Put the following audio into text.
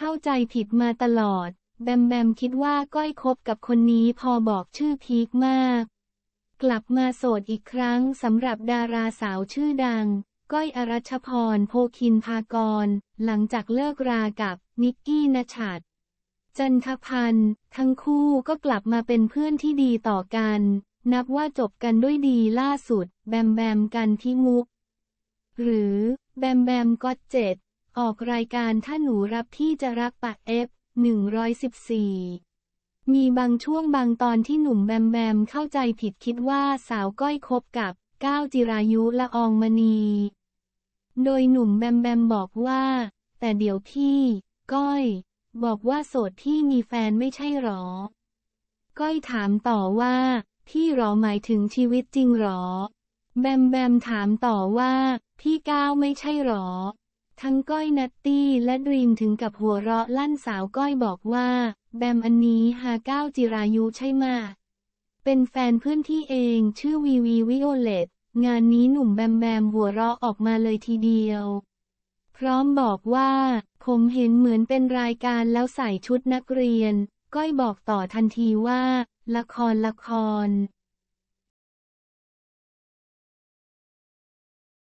เข้าใจผิดมาตลอด แบมแบมคิดว่าก้อยคบกับคนนี้พอบอกชื่อพีคมาก กลับมาโสดอีกครั้งสำหรับดาราสาวชื่อดังก้อยอรัชพรโพคินพากร หลังจากเลิกรากับนิกกี้นชัดจันทพันธ์ทั้งคู่ก็กลับมาเป็นเพื่อนที่ดีต่อกัน นับว่าจบกันด้วยดีล่าสุด แบมแบมกันที่มุก หรือ แบมแบมก็เจ็ดออกรายการถ้าหนูรับพี่จะรักปะเอฟหนึ่งร้อยสิบสี่มีบางช่วงบางตอนที่หนุ่มแบมแบมเข้าใจผิดคิดว่าสาวก้อยคบกับก้าวจิรายุละอองมณี โดยหนุ่มแบมแบมบอกว่า แต่เดี๋ยวพี่ก้อย บอกว่าโสดที่มีแฟนไม่ใช่หรอ ก้อยถามต่อว่า พี่หรอหมายถึงชีวิตจริงหรอ แบมแบมถามต่อว่า พี่ก้าวไม่ใช่หรอทั้งก้อยนัตตี้และดรีมถึงกับหัวเราะลั่นสาวก้อยบอกว่า แบมอันนี้ฮาก้าจิรายุใช่มาเป็นแฟนเพื่อนที่เองชื่อวีวีวิโอเลต งานนี้หนุ่มแบมแบม หัวเราะออกมาเลยทีเดียว พร้อมบอกว่า ผม เห็นเหมือนเป็นรายการแล้วใส่ชุดนักเรียน ก้อยบอกต่อทันทีว่า ละครละคร